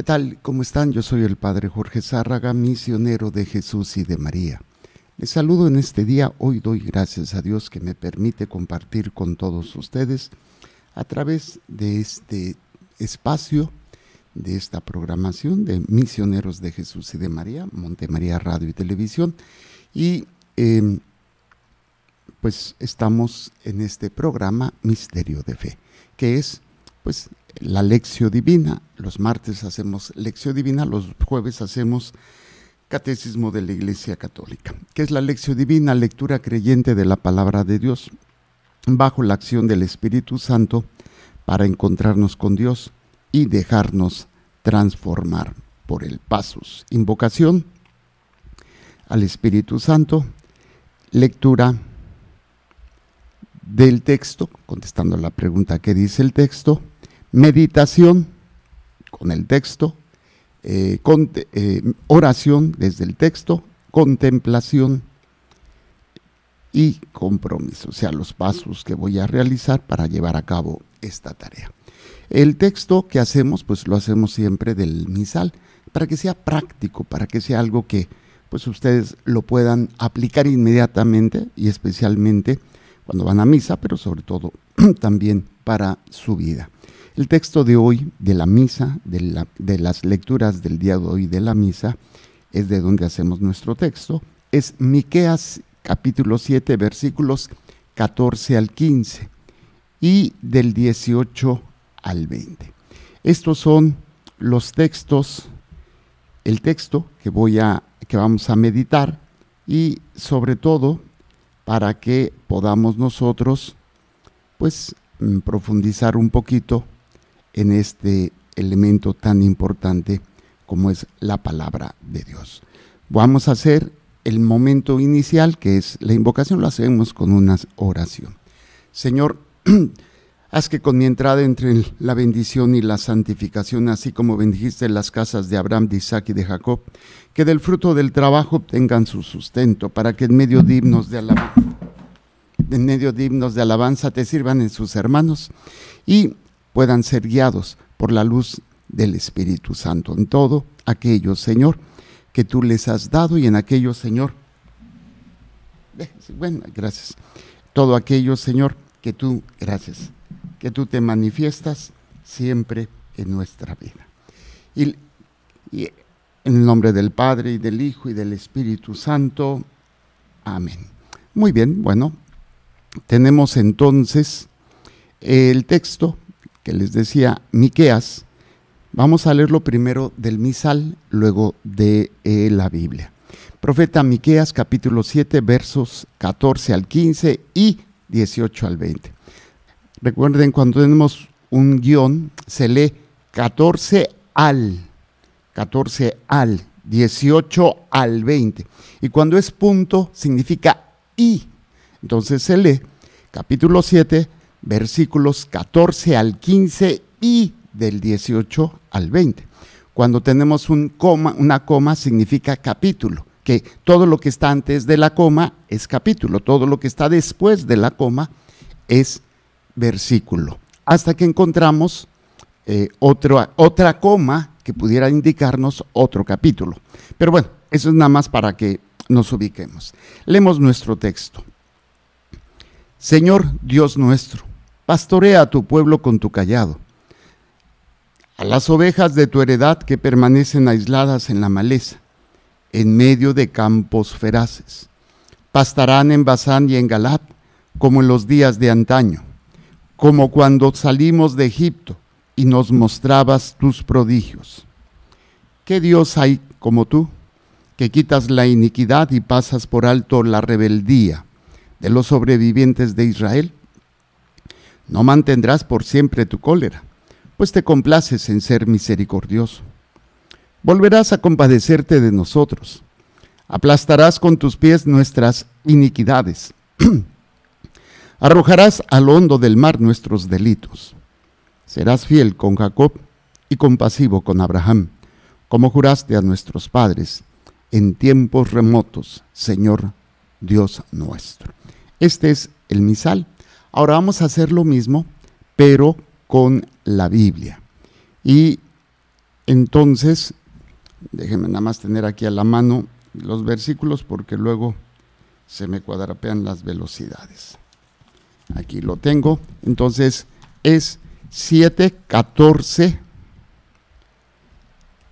¿Qué tal? ¿Cómo están? Yo soy el Padre Jorge Zárraga, misionero de Jesús y de María. Les saludo en este día. Hoy doy gracias a Dios que me permite compartir con todos ustedes a través de este espacio, de esta programación de Misioneros de Jesús y de María, Montemaría Radio y Televisión. Y em, pues estamos en este programa Misterio de Fe, que es pues la lección divina. Los martes hacemos lección divina, los jueves hacemos catecismo de la Iglesia Católica, que es la lección divina, lectura creyente de la palabra de Dios, bajo la acción del Espíritu Santo para encontrarnos con Dios y dejarnos transformar por el pasos. Invocación al Espíritu Santo, lectura del texto, contestando la pregunta que dice el texto, meditación con el texto, eh, eh, oración desde el texto, contemplación y compromiso, o sea, los pasos que voy a realizar para llevar a cabo esta tarea. El texto que hacemos, pues lo hacemos siempre del misal, para que sea práctico, para que sea algo que pues ustedes lo puedan aplicar inmediatamente y especialmente cuando van a misa, pero sobre todo también para su vida. El texto de hoy de la misa, de, las lecturas del día de hoy de la misa, es de donde hacemos nuestro texto, es Miqueas capítulo 7 versículos 14 al 15 y del 18 al 20. Estos son los textos, el texto que voy a que vamos a meditar y sobre todo para que podamos nosotros pues mm, profundizar un poquito en este elemento tan importante como es la palabra de Dios. Vamos a hacer el momento inicial, que es la invocación, lo hacemos con una oración. Señor, haz que con mi entrada entre la bendición y la santificación, así como bendijiste las casas de Abraham, de Isaac y de Jacob, que del fruto del trabajo obtengan su sustento, para que en medio dignos de alabanza, en medio dignos de alabanza te sirvan en sus hermanos. Y puedan ser guiados por la luz del Espíritu Santo en todo aquello, Señor, que tú les has dado y en aquello, Señor. Eh, bueno, gracias. Todo aquello, Señor, que tú, gracias, que tú te manifiestas siempre en nuestra vida. Y, y en el nombre del Padre y del Hijo y del Espíritu Santo. Amén. Muy bien, bueno, tenemos entonces el texto les decía Miqueas, vamos a leerlo primero del misal, luego de eh, la Biblia. Profeta Miqueas capítulo 7 versos 14 al 15 y 18 al 20. Recuerden cuando tenemos un guión se lee 14 al, 14 al, 18 al 20. Y cuando es punto significa y. Entonces se lee capítulo 7 versículos 14 al 15 y del 18 al 20. Cuando tenemos un coma, una coma significa capítulo, que todo lo que está antes de la coma es capítulo, todo lo que está después de la coma es versículo. Hasta que encontramos eh, otra coma que pudiera indicarnos otro capítulo. Pero bueno, eso es nada más para que nos ubiquemos. Leemos nuestro texto. Señor Dios nuestro, Pastorea a tu pueblo con tu callado. A las ovejas de tu heredad que permanecen aisladas en la maleza, en medio de campos feraces. Pastarán en Bazán y en Galat, como en los días de antaño, como cuando salimos de Egipto y nos mostrabas tus prodigios. ¿Qué Dios hay como tú, que quitas la iniquidad y pasas por alto la rebeldía de los sobrevivientes de Israel? No mantendrás por siempre tu cólera, pues te complaces en ser misericordioso. Volverás a compadecerte de nosotros. Aplastarás con tus pies nuestras iniquidades. Arrojarás al hondo del mar nuestros delitos. Serás fiel con Jacob y compasivo con Abraham, como juraste a nuestros padres en tiempos remotos, Señor Dios nuestro. Este es el misal Ahora vamos a hacer lo mismo, pero con la Biblia. Y entonces, déjenme nada más tener aquí a la mano los versículos porque luego se me cuadrapean las velocidades. Aquí lo tengo. Entonces es 7, 14,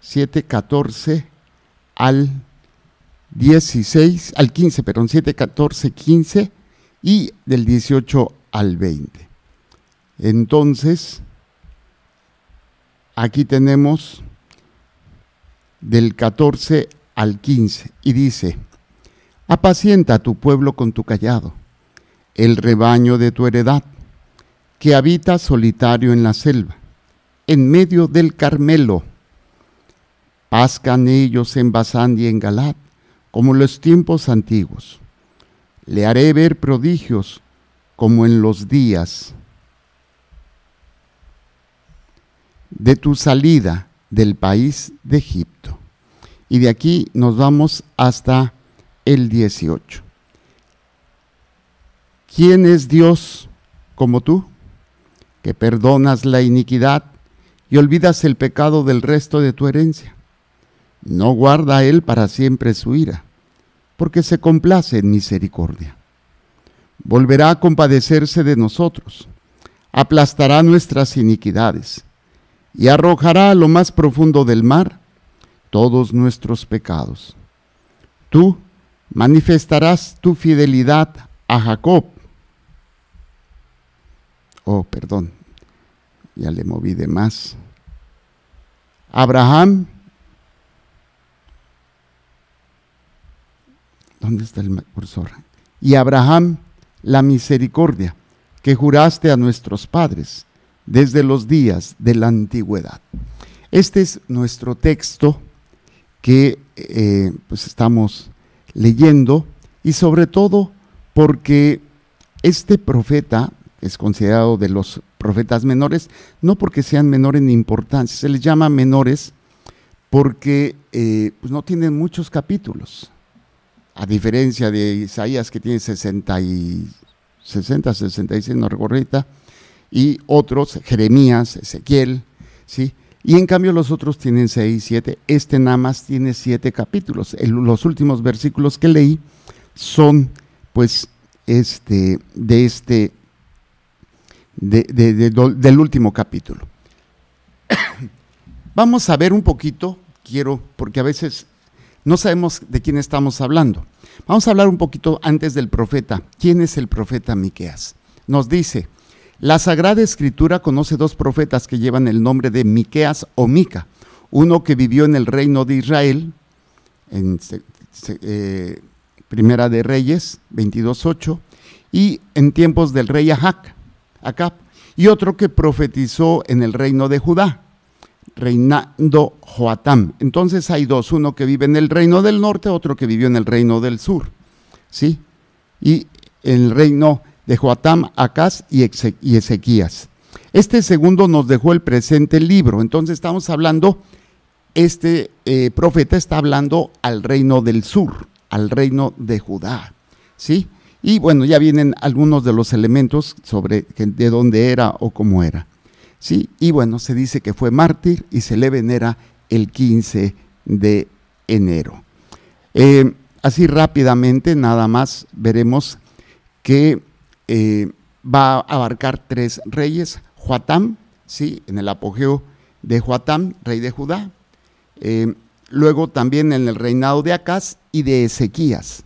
7, 14 al 16, al 15, perdón, 7, 14, 15 y del 18 al al 20. Entonces, aquí tenemos del 14 al 15 y dice, apacienta tu pueblo con tu callado, el rebaño de tu heredad, que habita solitario en la selva, en medio del Carmelo. Pascan ellos en Bazán y en Galat, como los tiempos antiguos. Le haré ver prodigios como en los días de tu salida del país de Egipto. Y de aquí nos vamos hasta el 18. ¿Quién es Dios como tú? Que perdonas la iniquidad y olvidas el pecado del resto de tu herencia. No guarda él para siempre su ira, porque se complace en misericordia volverá a compadecerse de nosotros, aplastará nuestras iniquidades y arrojará a lo más profundo del mar todos nuestros pecados. Tú manifestarás tu fidelidad a Jacob. Oh, perdón, ya le moví de más. Abraham, ¿dónde está el cursor? Y Abraham la misericordia que juraste a nuestros padres desde los días de la antigüedad. Este es nuestro texto que eh, pues estamos leyendo y sobre todo porque este profeta es considerado de los profetas menores, no porque sean menores en importancia, se les llama menores porque eh, pues, no tienen muchos capítulos a diferencia de Isaías que tiene 60, 66, no recorre y otros, Jeremías, Ezequiel, ¿sí? Y en cambio los otros tienen 6, 7, este nada más tiene 7 capítulos. los últimos versículos que leí son, pues, este, de este, del último capítulo. Vamos a ver un poquito, quiero, porque a veces no sabemos de quién estamos hablando. Vamos a hablar un poquito antes del profeta. ¿Quién es el profeta Miqueas? Nos dice, la Sagrada Escritura conoce dos profetas que llevan el nombre de Miqueas o Mica, uno que vivió en el reino de Israel, en eh, Primera de Reyes 22.8, y en tiempos del rey Ahac, y otro que profetizó en el reino de Judá, reinando Joatán, Entonces hay dos, uno que vive en el reino del norte, otro que vivió en el reino del sur. ¿Sí? Y el reino de Joatán, Acaz y Ezequías. Este segundo nos dejó el presente libro. Entonces estamos hablando, este eh, profeta está hablando al reino del sur, al reino de Judá. ¿Sí? Y bueno, ya vienen algunos de los elementos sobre de dónde era o cómo era. Y bueno, se dice que fue mártir y se le venera el 15 de enero. Eh, así rápidamente, nada más, veremos que eh, va a abarcar tres reyes, Joatán, ¿sí? en el apogeo de Joatán, rey de Judá, eh, luego también en el reinado de Acaz y de Ezequías.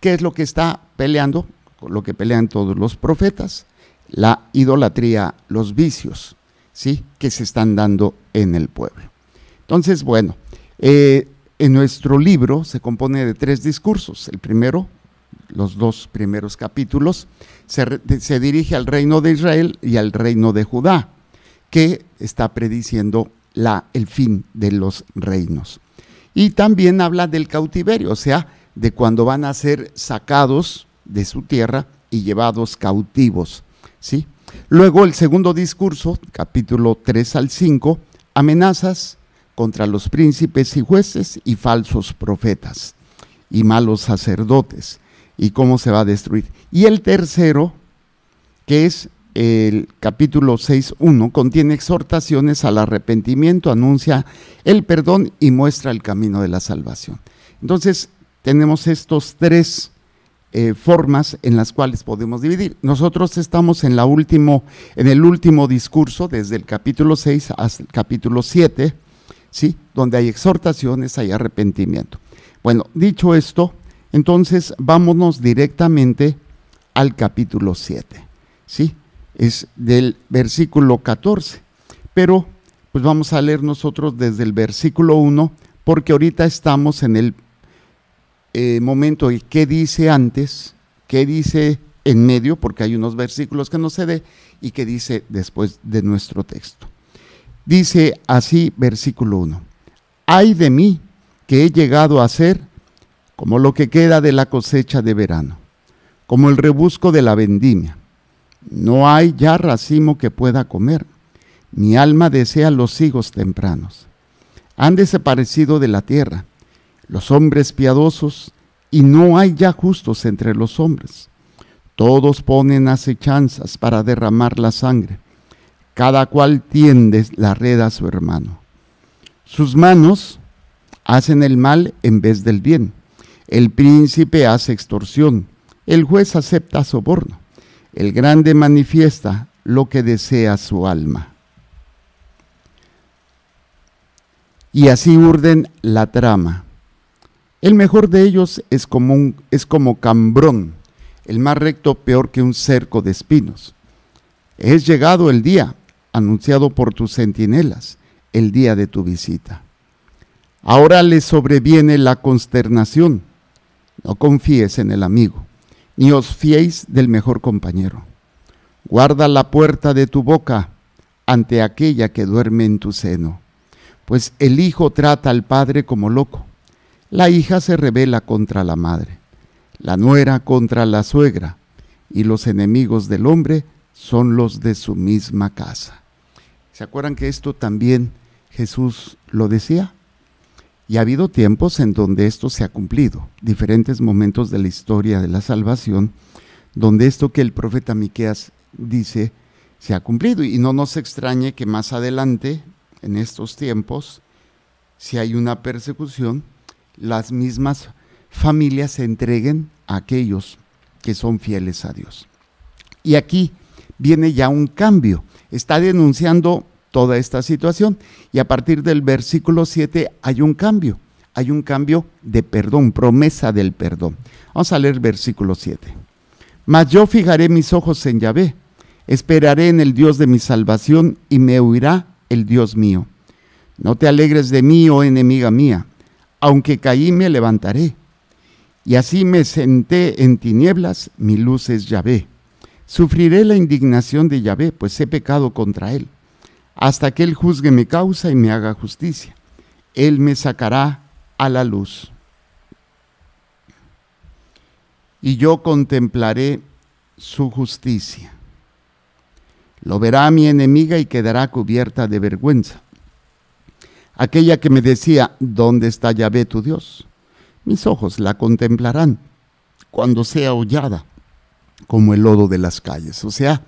¿Qué es lo que está peleando? Lo que pelean todos los profetas, la idolatría, los vicios. ¿sí? que se están dando en el pueblo. Entonces, bueno, eh, en nuestro libro se compone de tres discursos. El primero, los dos primeros capítulos, se, dirige al reino de Israel y al reino de Judá, que está prediciendo la, el fin de los reinos. Y también habla del cautiverio, o sea, de cuando van a ser sacados de su tierra y llevados cautivos, ¿sí? Luego el segundo discurso, capítulo 3 al 5, amenazas contra los príncipes y jueces y falsos profetas y malos sacerdotes y cómo se va a destruir. Y el tercero, que es el capítulo 6.1, contiene exhortaciones al arrepentimiento, anuncia el perdón y muestra el camino de la salvación. Entonces, tenemos estos tres eh, formas en las cuales podemos dividir. Nosotros estamos en, la en el último discurso, desde el capítulo 6 hasta el capítulo 7, ¿sí? donde hay exhortaciones, hay arrepentimiento. Bueno, dicho esto, entonces vámonos directamente al capítulo 7, ¿sí? Es del versículo 14, pero pues vamos a leer nosotros desde el versículo 1, porque ahorita estamos en el eh, momento y qué dice antes, qué dice en medio, porque hay unos versículos que no se dé, y qué dice después de nuestro texto. Dice así versículo 1, hay de mí que he llegado a ser como lo que queda de la cosecha de verano, como el rebusco de la vendimia. No hay ya racimo que pueda comer. Mi alma desea los higos tempranos. Han desaparecido de la tierra los hombres piadosos, y no hay ya justos entre los hombres. Todos ponen acechanzas para derramar la sangre. Cada cual tiende la red a su hermano. Sus manos hacen el mal en vez del bien. El príncipe hace extorsión. El juez acepta soborno. El grande manifiesta lo que desea su alma. Y así urden la trama el mejor de ellos es como, es como cambrón, el más recto peor que un cerco de espinos. Es llegado el día, anunciado por tus centinelas, el día de tu visita. Ahora le sobreviene la consternación. No confíes en el amigo, ni os fiéis del mejor compañero. Guarda la puerta de tu boca ante aquella que duerme en tu seno, pues el hijo trata al padre como loco la hija se rebela contra la madre, la nuera contra la suegra, y los enemigos del hombre son los de su misma casa. ¿Se acuerdan que esto también Jesús lo decía? Y ha habido tiempos en donde esto se ha cumplido, diferentes momentos de la historia de la salvación, donde esto que el profeta Miqueas dice se ha cumplido. Y no nos extrañe que más adelante, en estos tiempos, si hay una persecución, las mismas familias se entreguen a aquellos que son fieles a Dios. Y aquí viene ya un cambio. Está denunciando toda esta situación y a partir del versículo 7 hay un cambio. Hay un cambio de perdón, promesa del perdón. Vamos a leer versículo 7. Mas yo fijaré mis ojos en Yahvé, esperaré en el Dios de mi salvación y me huirá el Dios mío. No te alegres de mí, oh enemiga mía, aunque caí me levantaré. Y así me senté en tinieblas, mi luz es Yahvé. Sufriré la indignación de Yahvé, pues he pecado contra él, hasta que él juzgue mi causa y me haga justicia. Él me sacará a la luz. Y yo contemplaré su justicia. Lo verá mi enemiga y quedará cubierta de vergüenza aquella que me decía, ¿dónde está Yahvé tu Dios? Mis ojos la contemplarán cuando sea hollada como el lodo de las calles, o sea,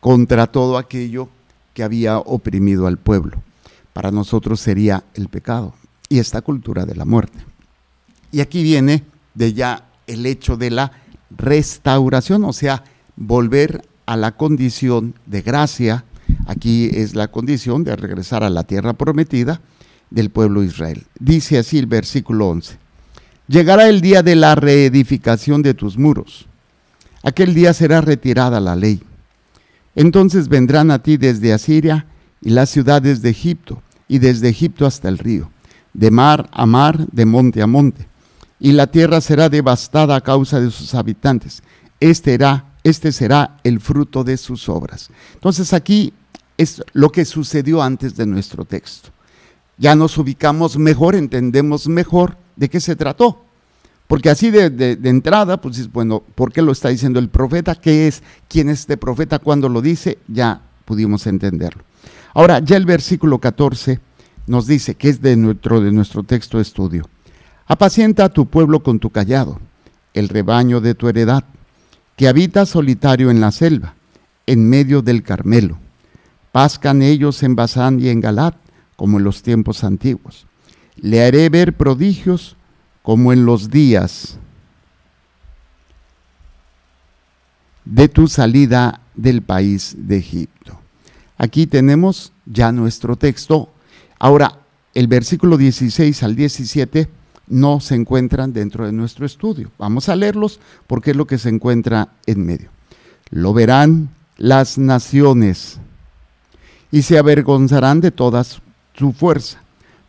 contra todo aquello que había oprimido al pueblo. Para nosotros sería el pecado y esta cultura de la muerte. Y aquí viene de ya el hecho de la restauración, o sea, volver a la condición de gracia. Aquí es la condición de regresar a la tierra prometida del pueblo Israel. Dice así el versículo 11. Llegará el día de la reedificación de tus muros. Aquel día será retirada la ley. Entonces vendrán a ti desde Asiria y las ciudades de Egipto, y desde Egipto hasta el río, de mar a mar, de monte a monte. Y la tierra será devastada a causa de sus habitantes. Este, era, este será el fruto de sus obras. Entonces aquí es lo que sucedió antes de nuestro texto ya nos ubicamos mejor, entendemos mejor de qué se trató. Porque así de, entrada, pues bueno, ¿por qué lo está diciendo el profeta? ¿Qué es? ¿Quién es este profeta? cuando lo dice? Ya pudimos entenderlo. Ahora, ya el versículo 14 nos dice, que es de nuestro, de nuestro texto de estudio, apacienta a tu pueblo con tu callado, el rebaño de tu heredad, que habita solitario en la selva, en medio del Carmelo. Pascan ellos en Bazán y en Galat, como en los tiempos antiguos. Le haré ver prodigios como en los días de tu salida del país de Egipto. Aquí tenemos ya nuestro texto. Ahora, el versículo 16 al 17 no se encuentran dentro de nuestro estudio. Vamos a leerlos porque es lo que se encuentra en medio. Lo verán las naciones y se avergonzarán de todas su fuerza.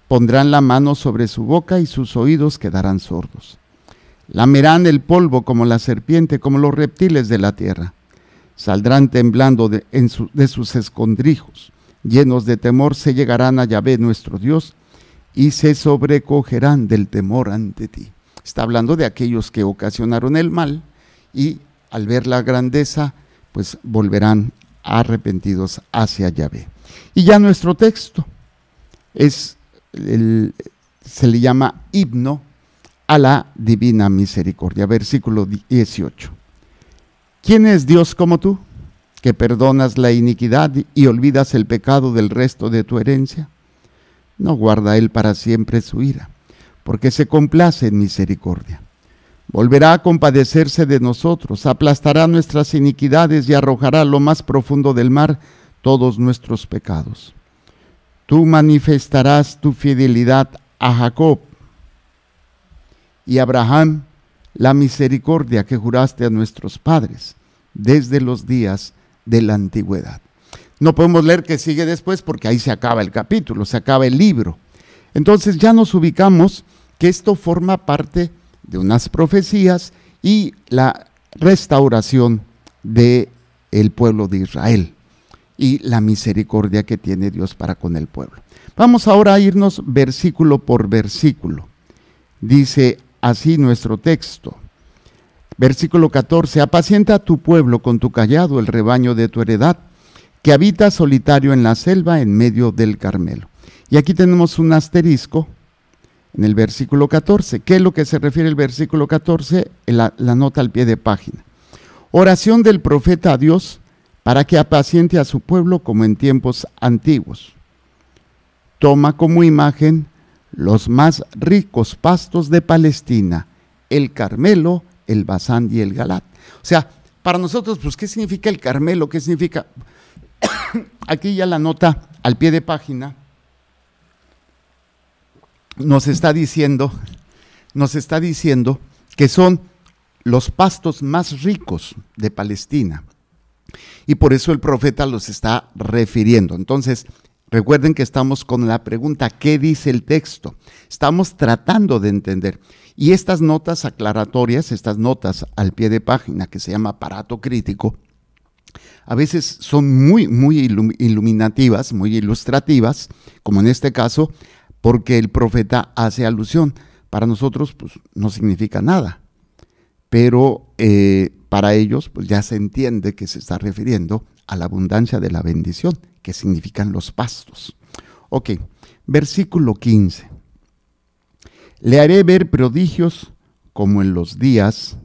Pondrán la mano sobre su boca y sus oídos quedarán sordos. Lamerán el polvo como la serpiente, como los reptiles de la tierra. Saldrán temblando de, sus escondrijos. Llenos de temor se llegarán a Yahvé nuestro Dios y se sobrecogerán del temor ante ti. Está hablando de aquellos que ocasionaron el mal y al ver la grandeza, pues volverán arrepentidos hacia Yahvé. Y ya nuestro texto, es se le llama himno a la divina misericordia. Versículo 18. ¿Quién es Dios como tú, que perdonas la iniquidad y olvidas el pecado del resto de tu herencia? No guarda él para siempre su ira, porque se complace en misericordia. Volverá a compadecerse de nosotros, aplastará nuestras iniquidades y arrojará a lo más profundo del mar todos nuestros pecados. Tú manifestarás tu fidelidad a Jacob y Abraham la misericordia que juraste a nuestros padres desde los días de la antigüedad. No podemos leer que sigue después porque ahí se acaba el capítulo, se acaba el libro. Entonces ya nos ubicamos que esto forma parte de unas profecías y la restauración de el pueblo de Israel y la misericordia que tiene Dios para con el pueblo. Vamos ahora a irnos versículo por versículo. Dice así nuestro texto. Versículo 14, apacienta a tu pueblo con tu callado, el rebaño de tu heredad, que habita solitario en la selva en medio del Carmelo. Y aquí tenemos un asterisco en el versículo 14. ¿Qué es lo que se refiere el versículo 14? La, la nota al pie de página. Oración del profeta a Dios para que apaciente a su pueblo como en tiempos antiguos. Toma como imagen los más ricos pastos de Palestina, el Carmelo, el Bazán y el Galat. O sea, para nosotros, pues, ¿qué significa el Carmelo? ¿Qué significa? Aquí ya la nota al pie de página nos está diciendo, nos está diciendo que son los pastos más ricos de Palestina. Y por eso el profeta los está refiriendo. Entonces, recuerden que estamos con la pregunta, ¿qué dice el texto? Estamos tratando de entender. Y estas notas aclaratorias, estas notas al pie de página que se llama aparato crítico, a veces son muy, muy iluminativas, muy ilustrativas, como en este caso, porque el profeta hace alusión. Para nosotros, pues no significa nada. Pero eh, para ellos, pues ya se entiende que se está refiriendo a la abundancia de la bendición, que significan los pastos. Ok, versículo 15. Le haré ver prodigios como en los días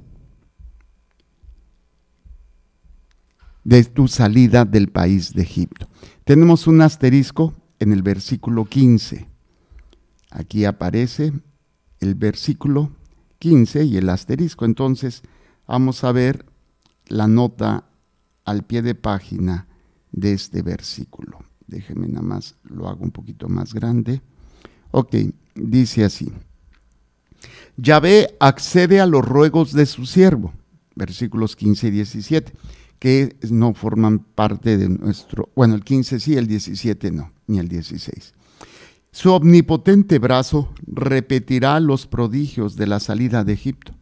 de tu salida del país de Egipto. Tenemos un asterisco en el versículo 15. Aquí aparece el versículo 15 y el asterisco. Entonces, Vamos a ver la nota al pie de página de este versículo. Déjenme nada más, lo hago un poquito más grande. Ok, dice así. Yahvé accede a los ruegos de su siervo, versículos 15 y 17, que no forman parte de nuestro, bueno, el 15 sí, el 17 no, ni el 16. Su omnipotente brazo repetirá los prodigios de la salida de Egipto.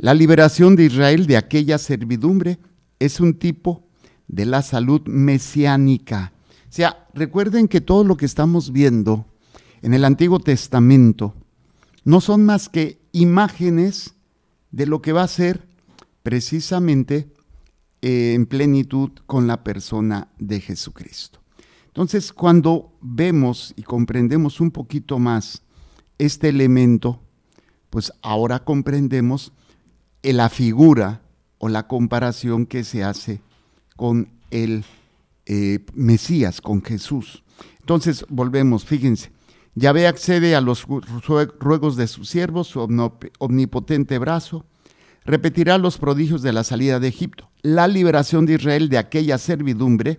La liberación de Israel de aquella servidumbre es un tipo de la salud mesiánica. O sea, recuerden que todo lo que estamos viendo en el Antiguo Testamento no son más que imágenes de lo que va a ser precisamente eh, en plenitud con la persona de Jesucristo. Entonces, cuando vemos y comprendemos un poquito más este elemento, pues ahora comprendemos la figura o la comparación que se hace con el eh, Mesías, con Jesús. Entonces, volvemos, fíjense. Yahvé accede a los ruegos de sus siervos, su omnipotente brazo, repetirá los prodigios de la salida de Egipto. La liberación de Israel de aquella servidumbre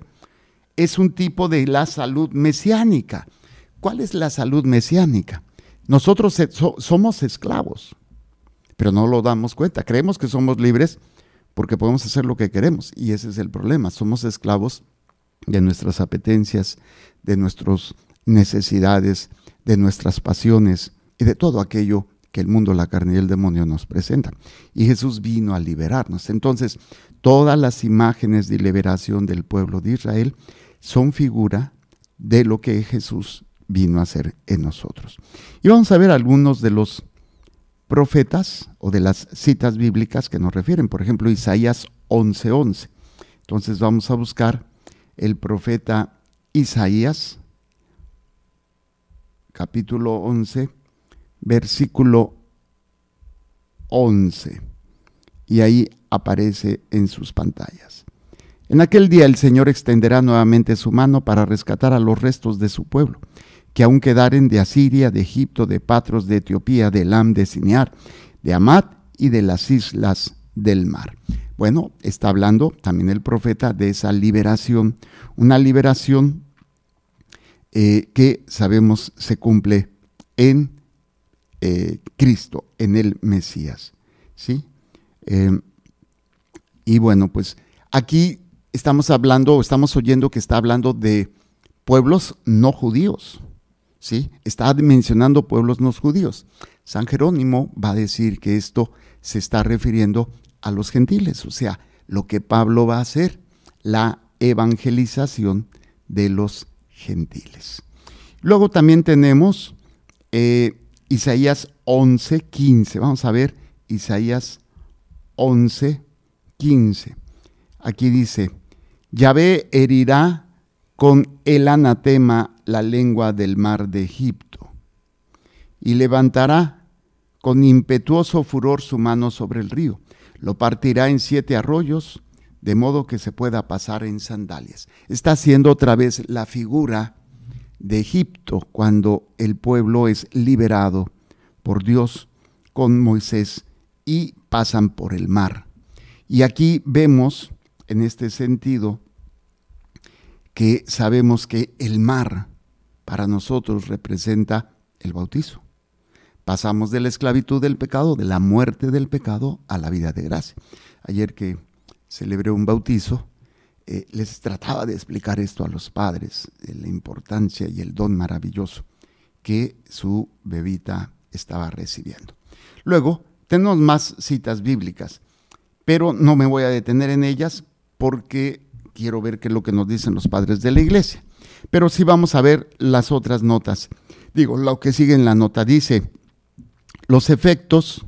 es un tipo de la salud mesiánica. ¿Cuál es la salud mesiánica? Nosotros somos esclavos, pero no lo damos cuenta. Creemos que somos libres porque podemos hacer lo que queremos y ese es el problema. Somos esclavos de nuestras apetencias, de nuestras necesidades, de nuestras pasiones y de todo aquello que el mundo, la carne y el demonio nos presentan. Y Jesús vino a liberarnos. Entonces, todas las imágenes de liberación del pueblo de Israel son figura de lo que Jesús vino a hacer en nosotros. Y vamos a ver algunos de los profetas o de las citas bíblicas que nos refieren. Por ejemplo, Isaías 11:11. 11. Entonces vamos a buscar el profeta Isaías, capítulo 11, versículo 11. Y ahí aparece en sus pantallas. En aquel día el Señor extenderá nuevamente su mano para rescatar a los restos de su pueblo que aún quedaren de Asiria, de Egipto, de Patros, de Etiopía, de Elam, de Sinear, de Amat y de las islas del mar. Bueno, está hablando también el profeta de esa liberación, una liberación eh, que sabemos se cumple en eh, Cristo, en el Mesías. ¿sí? Em, y bueno, pues aquí estamos hablando, estamos oyendo que está hablando de pueblos no judíos, Está mencionando pueblos no judíos. San Jerónimo va a decir que esto se está refiriendo a los gentiles, o sea, lo que Pablo va a hacer, la evangelización de los gentiles. Luego también tenemos eh, Isaías 11, 15. Vamos a ver Isaías 11, 15. Aquí dice, Yahvé herirá con el anatema la lengua del mar de Egipto, y levantará con impetuoso furor su mano sobre el río, lo partirá en siete arroyos, de modo que se pueda pasar en sandalias. Está siendo otra vez la figura de Egipto cuando el pueblo es liberado por Dios con Moisés y pasan por el mar. Y aquí vemos, en este sentido, que sabemos que el mar para nosotros representa el bautizo. Pasamos de la esclavitud del pecado, de la muerte del pecado, a la vida de gracia. Ayer que celebré un bautizo, eh, les trataba de explicar esto a los padres, eh, la importancia y el don maravilloso que su bebita estaba recibiendo. Luego, tenemos más citas bíblicas, pero no me voy a detener en ellas porque quiero ver qué es lo que nos dicen los padres de la iglesia. Pero sí vamos a ver las otras notas. Digo, lo que sigue en la nota dice, los efectos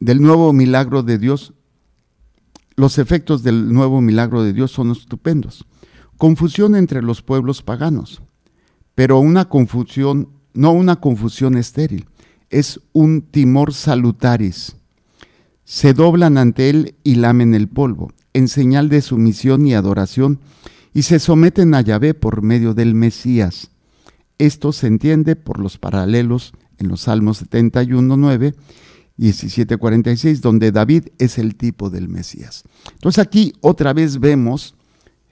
del nuevo milagro de Dios, los efectos del nuevo milagro de Dios son estupendos. Confusión entre los pueblos paganos, pero una confusión, no una confusión estéril, es un timor salutaris. Se doblan ante él y lamen el polvo en señal de sumisión y adoración y se someten a Yahvé por medio del Mesías. Esto se entiende por los paralelos en los Salmos 71, 9, 17, 46, donde David es el tipo del Mesías. Entonces aquí otra vez vemos,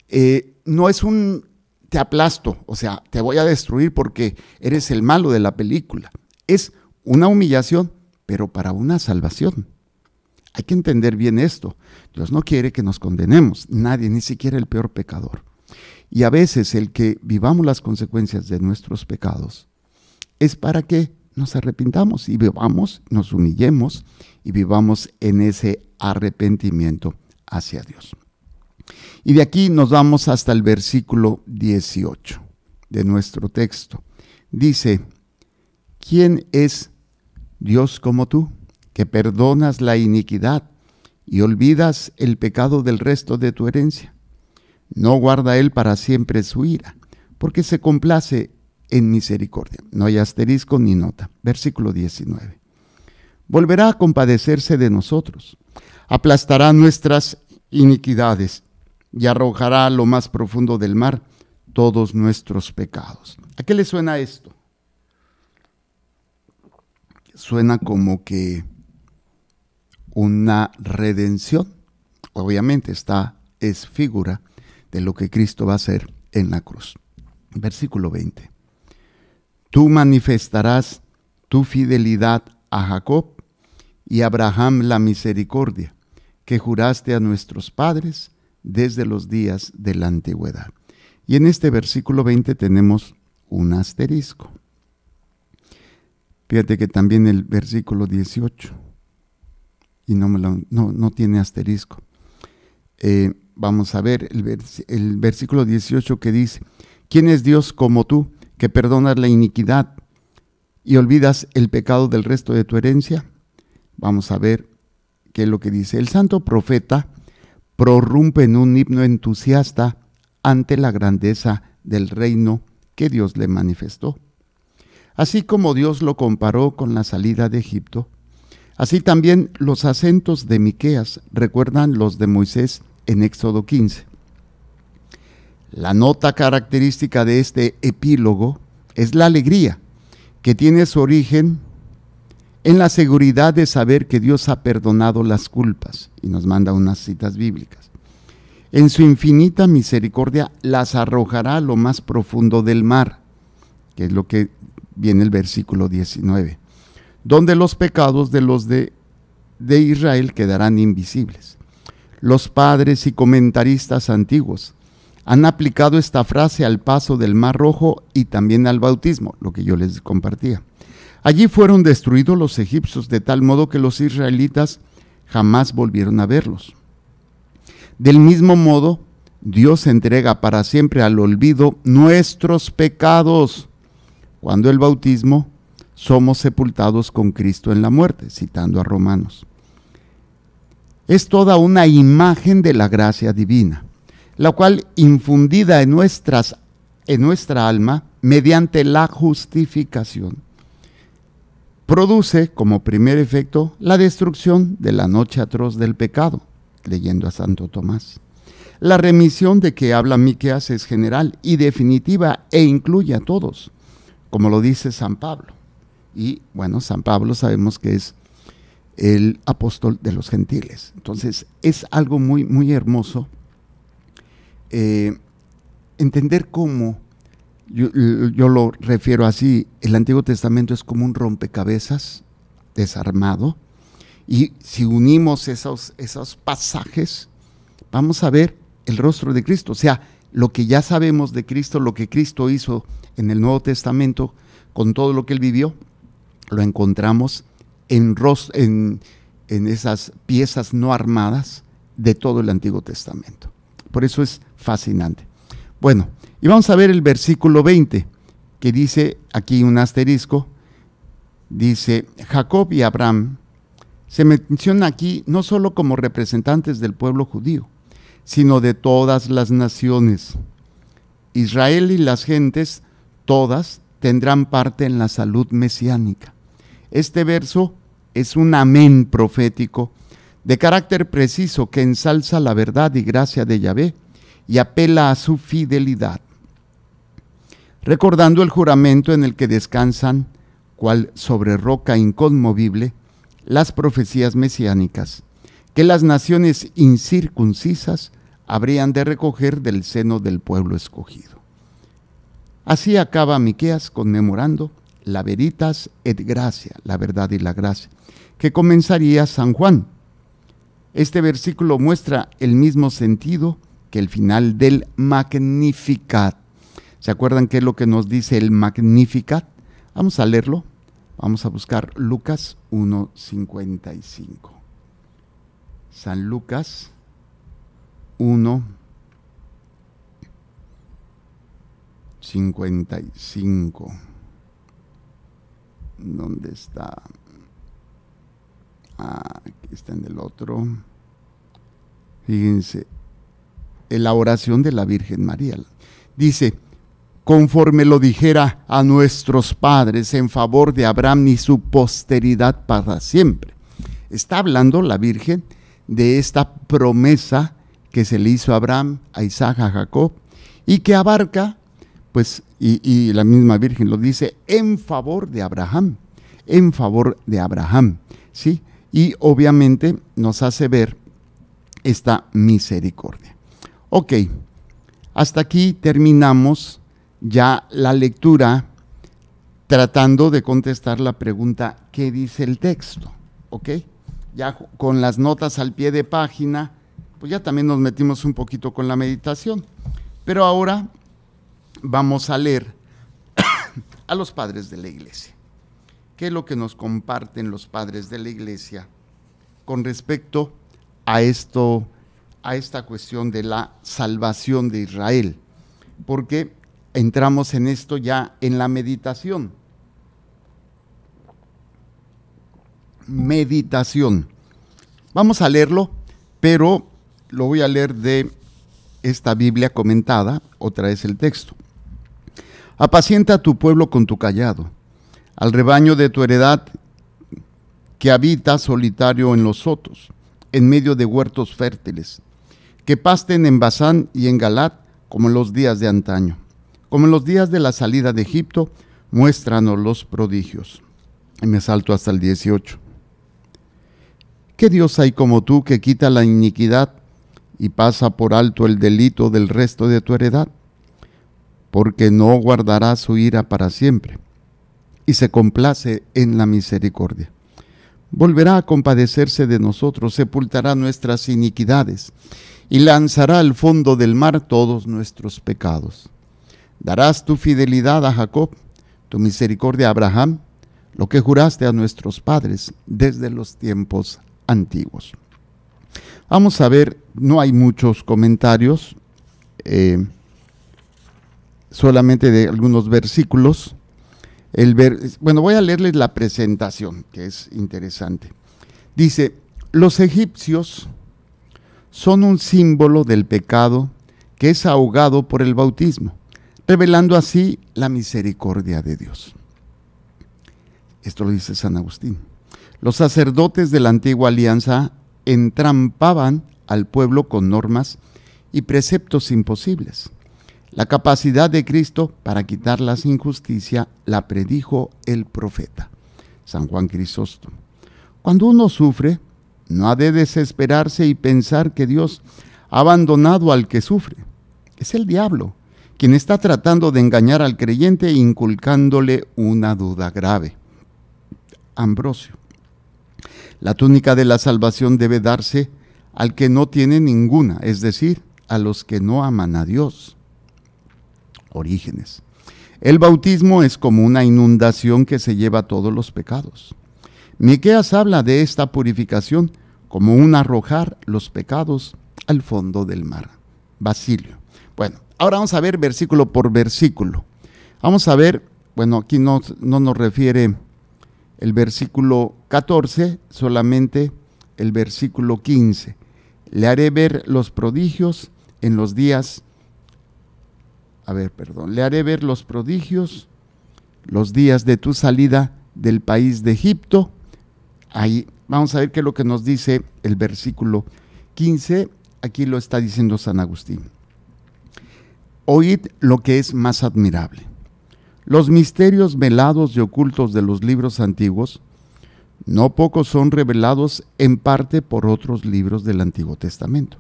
eh, no es un te aplasto, o sea, te voy a destruir porque eres el malo de la película. Es una humillación, pero para una salvación. Hay que entender bien esto. Dios no quiere que nos condenemos, nadie, ni siquiera el peor pecador. Y a veces el que vivamos las consecuencias de nuestros pecados es para que nos arrepintamos y vivamos, nos humillemos y vivamos en ese arrepentimiento hacia Dios. Y de aquí nos vamos hasta el versículo 18 de nuestro texto. Dice, ¿quién es Dios como tú, que perdonas la iniquidad y olvidas el pecado del resto de tu herencia. No guarda él para siempre su ira, porque se complace en misericordia. No hay asterisco ni nota. Versículo 19. Volverá a compadecerse de nosotros, aplastará nuestras iniquidades y arrojará a lo más profundo del mar todos nuestros pecados. ¿A qué le suena esto? Suena como que una redención. Obviamente esta es figura de lo que Cristo va a hacer en la cruz. Versículo 20. Tú manifestarás tu fidelidad a Jacob y a Abraham la misericordia que juraste a nuestros padres desde los días de la antigüedad. Y en este versículo 20 tenemos un asterisco. Fíjate que también el versículo 18 y no, tiene asterisco. Eh, vamos a ver el, el versículo 18 que dice, ¿quién es Dios como tú que perdonas la iniquidad y olvidas el pecado del resto de tu herencia? Vamos a ver qué es lo que dice. El santo profeta prorrumpe en un himno entusiasta ante la grandeza del reino que Dios le manifestó. Así como Dios lo comparó con la salida de Egipto, Así también los acentos de Miqueas recuerdan los de Moisés en Éxodo 15. La nota característica de este epílogo es la alegría, que tiene su origen en la seguridad de saber que Dios ha perdonado las culpas, y nos manda unas citas bíblicas. En su infinita misericordia las arrojará lo más profundo del mar, que es lo que viene el versículo 19 donde los pecados de los de, de Israel quedarán invisibles. Los padres y comentaristas antiguos han aplicado esta frase al paso del Mar Rojo y también al bautismo, lo que yo les compartía. Allí fueron destruidos los egipcios de tal modo que los israelitas jamás volvieron a verlos. Del mismo modo, Dios entrega para siempre al olvido nuestros pecados cuando el bautismo somos sepultados con Cristo en la muerte, citando a Romanos. Es toda una imagen de la gracia divina, la cual infundida en, nuestras, en nuestra alma mediante la justificación, produce como primer efecto la destrucción de la noche atroz del pecado, leyendo a Santo Tomás. La remisión de que habla Miqueas es general y definitiva e incluye a todos, como lo dice San Pablo. Y bueno, San Pablo sabemos que es el apóstol de los gentiles. Entonces es algo muy, muy hermoso eh, entender cómo, yo, lo refiero así, el Antiguo Testamento es como un rompecabezas desarmado. Y si unimos esos, esos pasajes, vamos a ver el rostro de Cristo. O sea, lo que ya sabemos de Cristo, lo que Cristo hizo en el Nuevo Testamento, con todo lo que él vivió, lo encontramos en, en, en esas piezas no armadas de todo el Antiguo Testamento. Por eso es fascinante. Bueno, y vamos a ver el versículo 20, que dice aquí un asterisco, dice, Jacob y Abraham se menciona aquí no solo como representantes del pueblo judío, sino de todas las naciones. Israel y las gentes, todas, tendrán parte en la salud mesiánica. Este verso es un amén profético de carácter preciso que ensalza la verdad y gracia de Yahvé y apela a su fidelidad, recordando el juramento en el que descansan, cual sobre roca inconmovible, las profecías mesiánicas, que las naciones incircuncisas habrían de recoger del seno del pueblo escogido. Así acaba Miqueas conmemorando la Veritas et Gracia, la verdad y la gracia, que comenzaría San Juan. Este versículo muestra el mismo sentido que el final del Magnificat. ¿Se acuerdan qué es lo que nos dice el Magnificat? Vamos a leerlo. Vamos a buscar Lucas 1.55. San Lucas 1.55. ¿Dónde está? Ah, aquí está en el otro. Fíjense, en la oración de la Virgen María. Dice, conforme lo dijera a nuestros padres en favor de Abraham y su posteridad para siempre. Está hablando la Virgen de esta promesa que se le hizo a Abraham, a Isaac, a Jacob, y que abarca pues, y, la misma Virgen lo dice, en favor de Abraham, en favor de Abraham, ¿sí? Y obviamente nos hace ver esta misericordia. Ok, hasta aquí terminamos ya la lectura tratando de contestar la pregunta, ¿qué dice el texto? ¿Ok? Ya con las notas al pie de página, pues ya también nos metimos un poquito con la meditación. Pero ahora vamos a leer a los padres de la iglesia. ¿Qué es lo que nos comparten los padres de la iglesia con respecto a esto, a esta cuestión de la salvación de Israel? Porque entramos en esto ya en la meditación. Meditación. Vamos a leerlo, pero lo voy a leer de esta Biblia comentada, otra vez el texto. Apacienta a tu pueblo con tu callado, al rebaño de tu heredad que habita solitario en los sotos, en medio de huertos fértiles, que pasten en Bazán y en Galat como en los días de antaño. Como en los días de la salida de Egipto, muéstranos los prodigios. Y me salto hasta el 18. ¿Qué Dios hay como tú que quita la iniquidad y pasa por alto el delito del resto de tu heredad? porque no guardará su ira para siempre, y se complace en la misericordia. Volverá a compadecerse de nosotros, sepultará nuestras iniquidades, y lanzará al fondo del mar todos nuestros pecados. Darás tu fidelidad a Jacob, tu misericordia a Abraham, lo que juraste a nuestros padres desde los tiempos antiguos. Vamos a ver, no hay muchos comentarios. Eh, solamente de algunos versículos. El bueno, voy a leerles la presentación, que es interesante. Dice, los egipcios son un símbolo del pecado que es ahogado por el bautismo, revelando así la misericordia de Dios. Esto lo dice San Agustín. Los sacerdotes de la antigua alianza entrampaban al pueblo con normas y preceptos imposibles. La capacidad de Cristo para quitar las injusticias la predijo el profeta, San Juan Crisóstomo. Cuando uno sufre, no ha de desesperarse y pensar que Dios ha abandonado al que sufre. Es el diablo quien está tratando de engañar al creyente inculcándole una duda grave. Ambrosio. La túnica de la salvación debe darse al que no tiene ninguna, es decir, a los que no aman a Dios orígenes. El bautismo es como una inundación que se lleva todos los pecados. Miqueas habla de esta purificación como un arrojar los pecados al fondo del mar. Basilio. Bueno, ahora vamos a ver versículo por versículo. Vamos a ver, bueno, aquí no, no nos refiere el versículo 14, solamente el versículo 15. Le haré ver los prodigios en los días a ver, perdón, le haré ver los prodigios, los días de tu salida del país de Egipto. Ahí vamos a ver qué es lo que nos dice el versículo 15. Aquí lo está diciendo San Agustín. Oíd lo que es más admirable. Los misterios velados y ocultos de los libros antiguos, no pocos son revelados en parte por otros libros del Antiguo Testamento.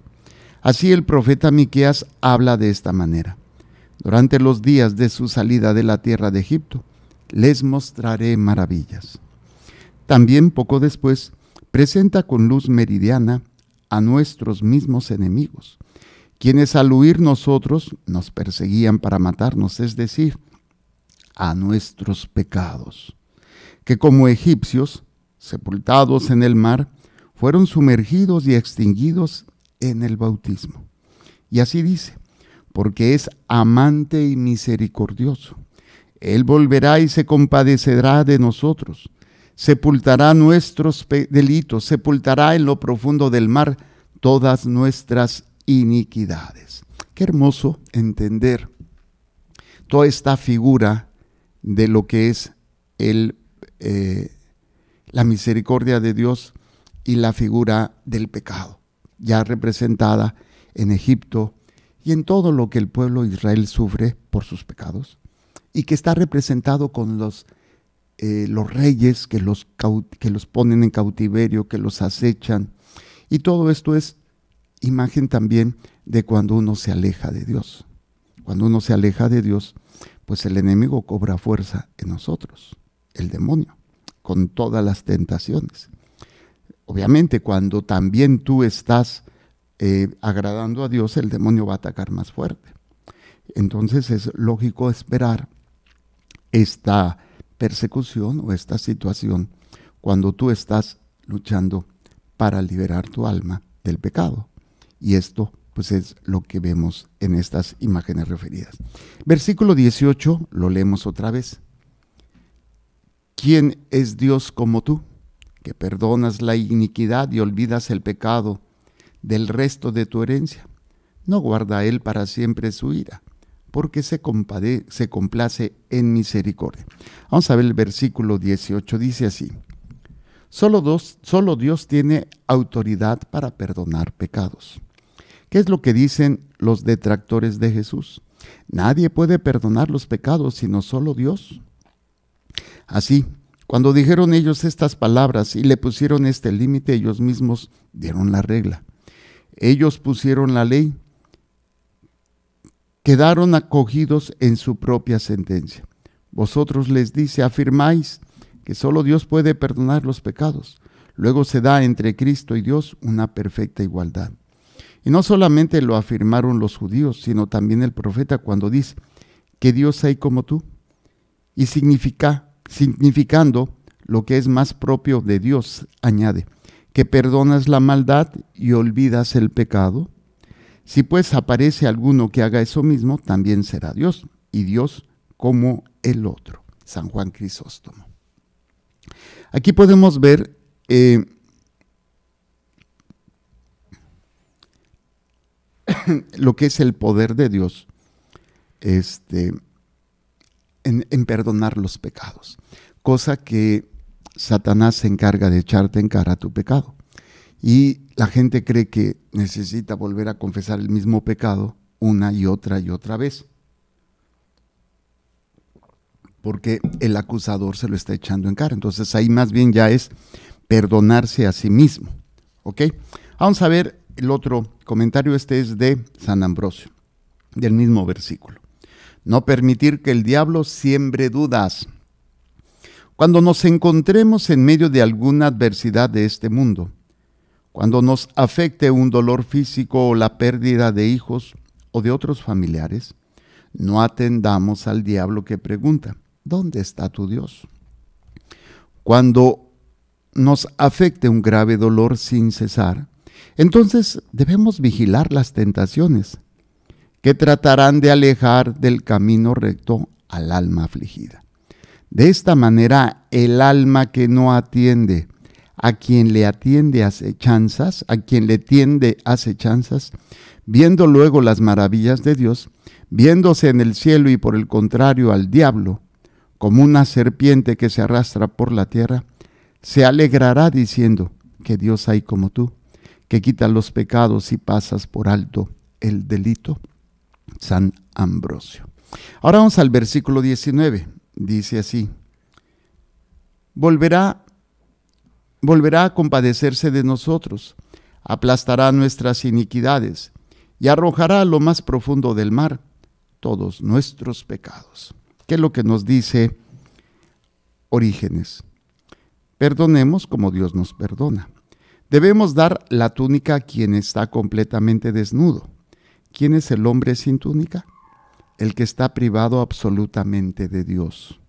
Así el profeta Miqueas habla de esta manera. Durante los días de su salida de la tierra de Egipto, les mostraré maravillas. También poco después, presenta con luz meridiana a nuestros mismos enemigos, quienes al huir nosotros nos perseguían para matarnos, es decir, a nuestros pecados, que como egipcios, sepultados en el mar, fueron sumergidos y extinguidos en el bautismo. Y así dice, porque es amante y misericordioso. Él volverá y se compadecerá de nosotros, sepultará nuestros delitos, sepultará en lo profundo del mar todas nuestras iniquidades. Qué hermoso entender toda esta figura de lo que es eh, la misericordia de Dios y la figura del pecado, ya representada en Egipto y en todo lo que el pueblo de Israel sufre por sus pecados, y que está representado con los, eh, los reyes que los, que los ponen en cautiverio, que los acechan. Y todo esto es imagen también de cuando uno se aleja de Dios. Cuando uno se aleja de Dios, pues el enemigo cobra fuerza en nosotros, el demonio, con todas las tentaciones. Obviamente, cuando también tú estás eh, agradando a Dios, el demonio va a atacar más fuerte. Entonces es lógico esperar esta persecución o esta situación cuando tú estás luchando para liberar tu alma del pecado. Y esto pues es lo que vemos en estas imágenes referidas. Versículo 18, lo leemos otra vez. ¿Quién es Dios como tú, que perdonas la iniquidad y olvidas el pecado? del resto de tu herencia. No guarda él para siempre su ira, porque se, se complace en misericordia. Vamos a ver el versículo 18, dice así. Solo, dos, solo Dios tiene autoridad para perdonar pecados. ¿Qué es lo que dicen los detractores de Jesús? Nadie puede perdonar los pecados sino solo Dios. Así, cuando dijeron ellos estas palabras y le pusieron este límite, ellos mismos dieron la regla. Ellos pusieron la ley, quedaron acogidos en su propia sentencia. Vosotros les dice, afirmáis que solo Dios puede perdonar los pecados. Luego se da entre Cristo y Dios una perfecta igualdad. Y no solamente lo afirmaron los judíos, sino también el profeta cuando dice, que Dios hay como tú, y significa, significando lo que es más propio de Dios, añade, que perdonas la maldad y olvidas el pecado? Si pues aparece alguno que haga eso mismo, también será Dios, y Dios como el otro. San Juan Crisóstomo. Aquí podemos ver eh, lo que es el poder de Dios este, en perdonar los pecados, cosa que Satanás se encarga de echarte en cara tu pecado. Y la gente cree que necesita volver a confesar el mismo pecado una y otra y otra vez. Porque el acusador se lo está echando en cara. Entonces ahí más bien ya es perdonarse a sí mismo. ¿Ok? Vamos a ver el otro comentario. Este es de San Ambrosio, del mismo versículo. No permitir que el diablo siembre dudas cuando nos encontremos en medio de alguna adversidad de este mundo, cuando nos afecte un dolor físico o la pérdida de hijos o de otros familiares, no atendamos al diablo que pregunta, ¿dónde está tu Dios? Cuando nos afecte un grave dolor sin cesar, entonces debemos vigilar las tentaciones que tratarán de alejar del camino recto al alma afligida. De esta manera, el alma que no atiende, a quien le atiende chanzas, a quien le tiende asechanzas, viendo luego las maravillas de Dios, viéndose en el cielo y por el contrario al diablo, como una serpiente que se arrastra por la tierra, se alegrará diciendo que Dios hay como tú, que quita los pecados y pasas por alto el delito. San Ambrosio. Ahora vamos al versículo 19 dice así, volverá, volverá a compadecerse de nosotros, aplastará nuestras iniquidades y arrojará a lo más profundo del mar todos nuestros pecados. ¿Qué es lo que nos dice Orígenes? Perdonemos como Dios nos perdona. Debemos dar la túnica a quien está completamente desnudo. ¿Quién es el hombre sin túnica? el que está privado absolutamente de Dios.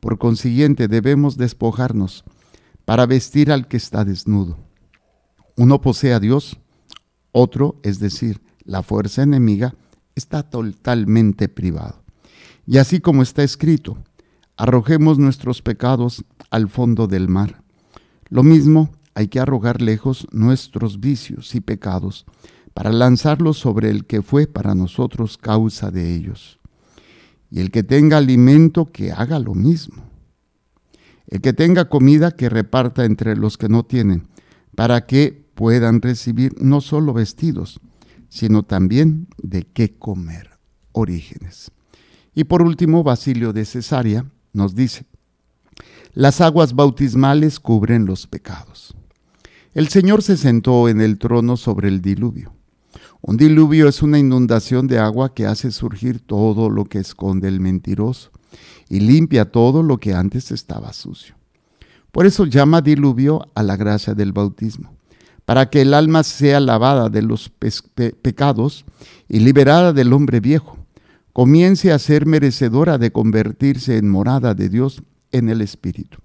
Por consiguiente, debemos despojarnos para vestir al que está desnudo. Uno posee a Dios, otro, es decir, la fuerza enemiga, está totalmente privado. Y así como está escrito, arrojemos nuestros pecados al fondo del mar. Lo mismo hay que arrojar lejos nuestros vicios y pecados para lanzarlo sobre el que fue para nosotros causa de ellos. Y el que tenga alimento, que haga lo mismo. El que tenga comida, que reparta entre los que no tienen, para que puedan recibir no solo vestidos, sino también de qué comer. Orígenes. Y por último, Basilio de Cesarea nos dice, las aguas bautismales cubren los pecados. El Señor se sentó en el trono sobre el diluvio. Un diluvio es una inundación de agua que hace surgir todo lo que esconde el mentiroso y limpia todo lo que antes estaba sucio. Por eso llama diluvio a la gracia del bautismo, para que el alma sea lavada de los pecados y liberada del hombre viejo, comience a ser merecedora de convertirse en morada de Dios en el Espíritu.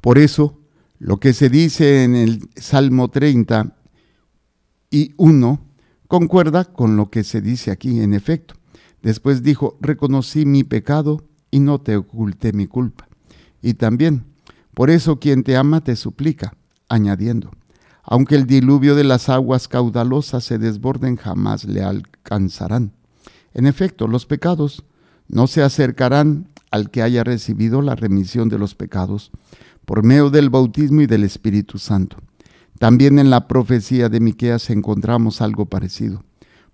Por eso, lo que se dice en el Salmo 30 y uno concuerda con lo que se dice aquí, en efecto. Después dijo, reconocí mi pecado y no te oculté mi culpa. Y también, por eso quien te ama te suplica, añadiendo, aunque el diluvio de las aguas caudalosas se desborden, jamás le alcanzarán. En efecto, los pecados no se acercarán al que haya recibido la remisión de los pecados por medio del bautismo y del Espíritu Santo. También en la profecía de Miqueas encontramos algo parecido.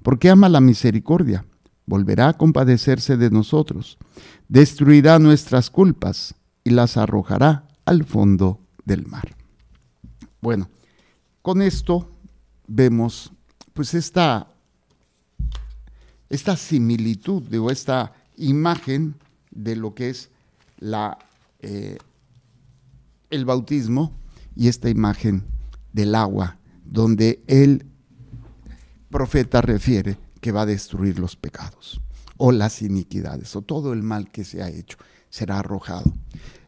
Porque ama la misericordia, volverá a compadecerse de nosotros, destruirá nuestras culpas y las arrojará al fondo del mar. Bueno, con esto vemos pues esta, esta similitud o esta imagen de lo que es la, eh, el bautismo y esta imagen del agua, donde el profeta refiere que va a destruir los pecados o las iniquidades o todo el mal que se ha hecho será arrojado.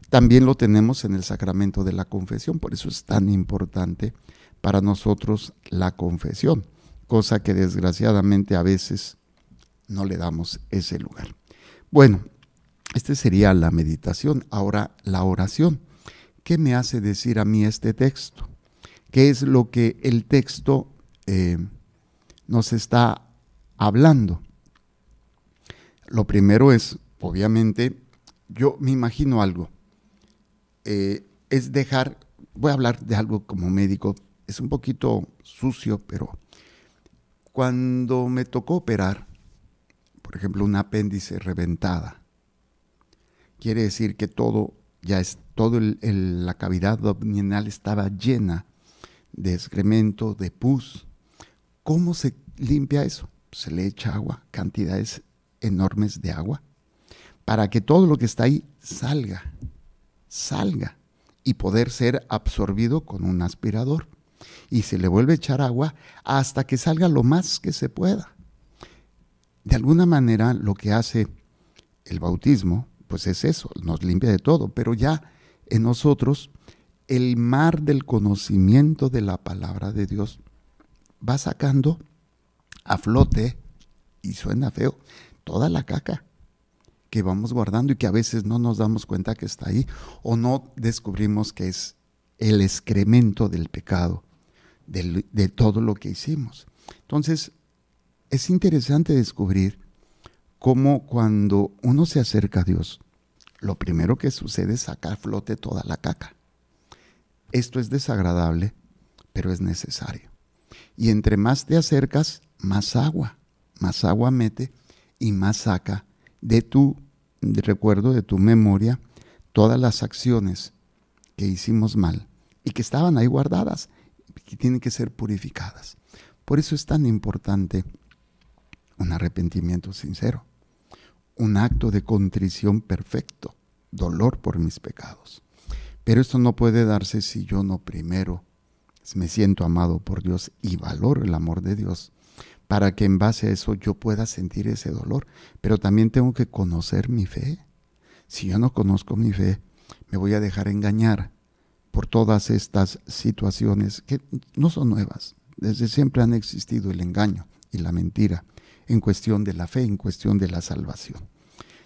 También lo tenemos en el sacramento de la confesión, por eso es tan importante para nosotros la confesión, cosa que desgraciadamente a veces no le damos ese lugar. Bueno, esta sería la meditación, ahora la oración. ¿Qué me hace decir a mí este texto? qué es lo que el texto eh, nos está hablando. Lo primero es, obviamente, yo me imagino algo. Eh, es dejar, voy a hablar de algo como médico, es un poquito sucio, pero cuando me tocó operar, por ejemplo, un apéndice reventada, quiere decir que todo ya es, todo la cavidad abdominal estaba llena de excremento, de pus. ¿Cómo se limpia eso? Se le echa agua, cantidades enormes de agua, para que todo lo que está ahí salga, salga y poder ser absorbido con un aspirador. Y se le vuelve a echar agua hasta que salga lo más que se pueda. De alguna manera lo que hace el bautismo, pues es eso, nos limpia de todo, pero ya en nosotros el mar del conocimiento de la palabra de Dios va sacando a flote, y suena feo, toda la caca que vamos guardando y que a veces no nos damos cuenta que está ahí o no descubrimos que es el excremento del pecado, de, todo lo que hicimos. Entonces, es interesante descubrir cómo cuando uno se acerca a Dios, lo primero que sucede es sacar a flote toda la caca. Esto es desagradable, pero es necesario. Y entre más te acercas, más agua, más agua mete y más saca de tu de recuerdo, de tu memoria, todas las acciones que hicimos mal y que estaban ahí guardadas y que tienen que ser purificadas. Por eso es tan importante un arrepentimiento sincero, un acto de contrición perfecto, dolor por mis pecados. Pero esto no puede darse si yo no primero me siento amado por Dios y valoro el amor de Dios para que en base a eso yo pueda sentir ese dolor. Pero también tengo que conocer mi fe. Si yo no conozco mi fe, me voy a dejar engañar por todas estas situaciones que no son nuevas. Desde siempre han existido el engaño y la mentira en cuestión de la fe, en cuestión de la salvación.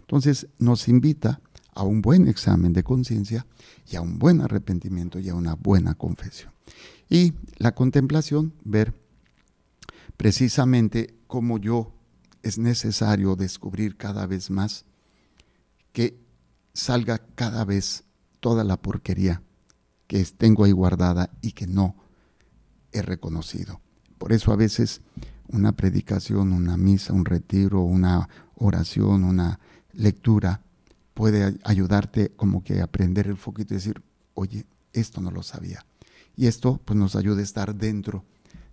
Entonces nos invita a un buen examen de conciencia y a un buen arrepentimiento y a una buena confesión. Y la contemplación, ver precisamente cómo yo es necesario descubrir cada vez más que salga cada vez toda la porquería que tengo ahí guardada y que no he reconocido. Por eso a veces una predicación, una misa, un retiro, una oración, una lectura puede ayudarte como que aprender el foquito y decir, oye, esto no lo sabía. Y esto pues nos ayuda a estar dentro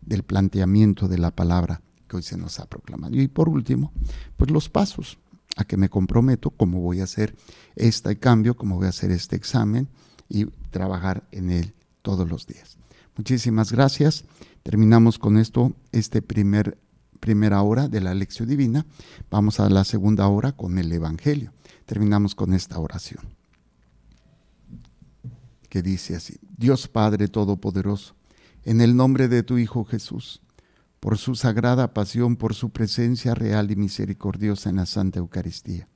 del planteamiento de la palabra que hoy se nos ha proclamado. Y por último, pues los pasos a que me comprometo, cómo voy a hacer este cambio, cómo voy a hacer este examen y trabajar en él todos los días. Muchísimas gracias. Terminamos con esto, este primer primera hora de la lección divina, vamos a la segunda hora con el Evangelio. Terminamos con esta oración, que dice así, Dios Padre Todopoderoso, en el nombre de tu Hijo Jesús, por su sagrada pasión, por su presencia real y misericordiosa en la Santa Eucaristía,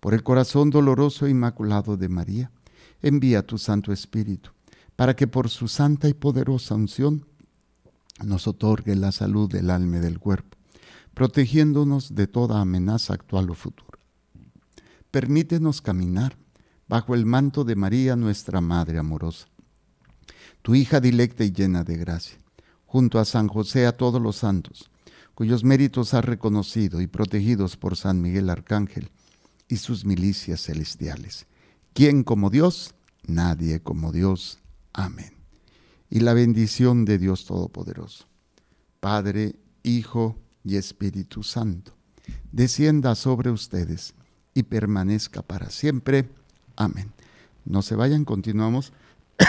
por el corazón doloroso e inmaculado de María, envía tu Santo Espíritu, para que por su santa y poderosa unción nos otorgue la salud del alma y del cuerpo protegiéndonos de toda amenaza actual o futura. Permítenos caminar bajo el manto de María, nuestra Madre amorosa, tu hija dilecta y llena de gracia, junto a San José, a todos los santos, cuyos méritos has reconocido y protegidos por San Miguel Arcángel y sus milicias celestiales. ¿Quién como Dios? Nadie como Dios. Amén. Y la bendición de Dios Todopoderoso, Padre, Hijo y Espíritu Santo, descienda sobre ustedes y permanezca para siempre. Amén. No se vayan, continuamos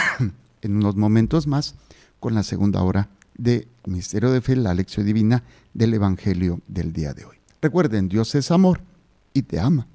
en unos momentos más con la segunda hora de Misterio de Fe, la lección divina del Evangelio del día de hoy. Recuerden, Dios es amor y te ama.